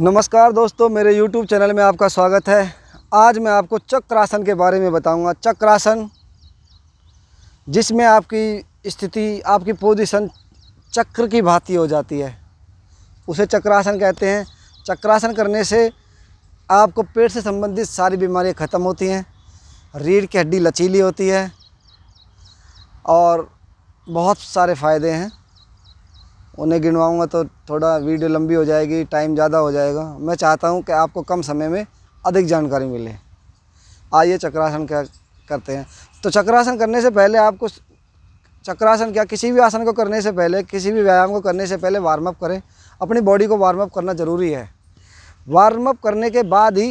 नमस्कार दोस्तों मेरे YouTube चैनल में आपका स्वागत है आज मैं आपको चक्रासन के बारे में बताऊंगा चक्रासन जिसमें आपकी स्थिति आपकी पोजीशन चक्र की भांति हो जाती है उसे चक्रासन कहते हैं चक्रासन करने से आपको पेट से संबंधित सारी बीमारियां ख़त्म होती हैं रीढ़ की हड्डी लचीली होती है और बहुत सारे फ़ायदे हैं उन्हें गिनवाऊँगा तो थोड़ा वीडियो लंबी हो जाएगी टाइम ज़्यादा हो जाएगा मैं चाहता हूँ कि आपको कम समय में अधिक जानकारी मिले आइए चक्रासन क्या करते हैं तो चक्रासन करने से पहले आपको चक्रासन क्या किसी भी आसन को करने से पहले किसी भी व्यायाम को करने से पहले अप करें अपनी बॉडी को वार्मअप करना ज़रूरी है अप करने के बाद ही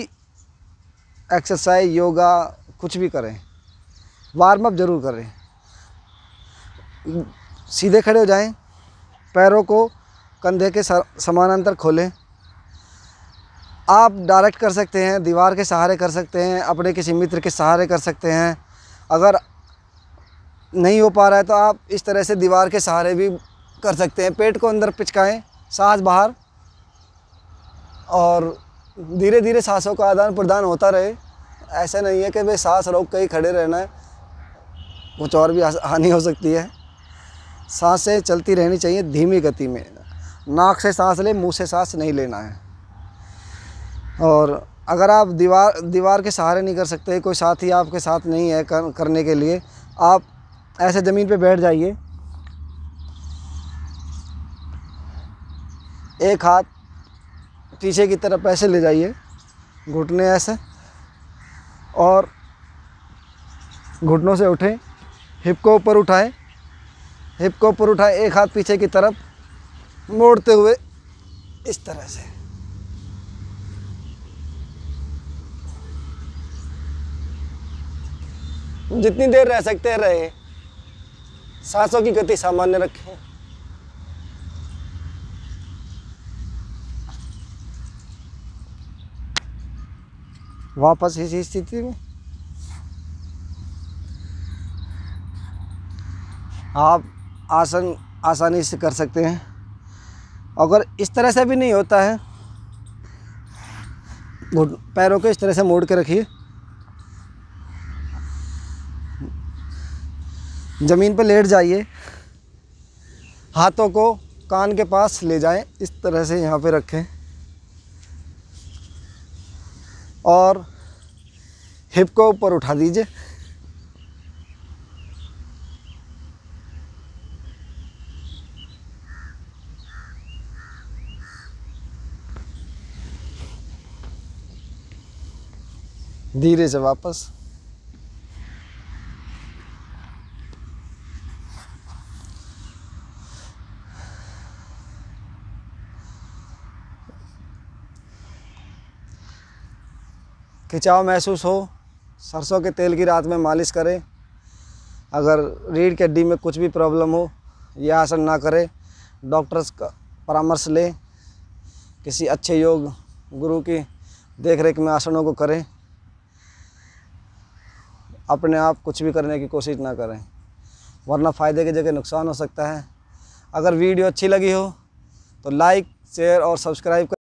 एक्सरसाइज योगा कुछ भी करें वार्मअप ज़रूर करें सीधे खड़े हो जाएं पैरों को कंधे के समानांतर खोलें आप डायरेक्ट कर सकते हैं दीवार के सहारे कर सकते हैं अपने किसी मित्र के सहारे कर सकते हैं अगर नहीं हो पा रहा है तो आप इस तरह से दीवार के सहारे भी कर सकते हैं पेट को अंदर पिचकाएं सांस बाहर और धीरे धीरे सांसों का आदान प्रदान होता रहे ऐसा नहीं है कि भाई सांस रोक के ही खड़े रहना है कुछ और भी हानि हो सकती है सांसें चलती रहनी चाहिए धीमी गति में नाक से सांस ले मुंह से सांस नहीं लेना है और अगर आप दीवार दीवार के सहारे नहीं कर सकते कोई साथी आपके साथ नहीं है कर, करने के लिए आप ऐसे ज़मीन पे बैठ जाइए एक हाथ पीछे की तरफ ऐसे ले जाइए घुटने ऐसे और घुटनों से उठें हिप को ऊपर उठाएं हिप को ऊपर उठाए एक हाथ पीछे की तरफ मोड़ते हुए इस तरह से जितनी देर रह सकते हैं रहे सांसों की गति सामान्य रखें वापस इसी स्थिति में आप आसन आसानी से कर सकते हैं अगर इस तरह से भी नहीं होता है पैरों को इस तरह से मोड़ के रखिए ज़मीन पर लेट जाइए हाथों को कान के पास ले जाएं इस तरह से यहाँ पे रखें और हिप को ऊपर उठा दीजिए धीरे से वापस खिंचाव महसूस हो सरसों के तेल की रात में मालिश करें अगर रीढ़ के हड्डी में कुछ भी प्रॉब्लम हो यह आसन ना करें डॉक्टर्स का परामर्श लें किसी अच्छे योग गुरु की देखरेख में आसनों को करें अपने आप कुछ भी करने की कोशिश ना करें वरना फ़ायदे की जगह नुकसान हो सकता है अगर वीडियो अच्छी लगी हो तो लाइक शेयर और सब्सक्राइब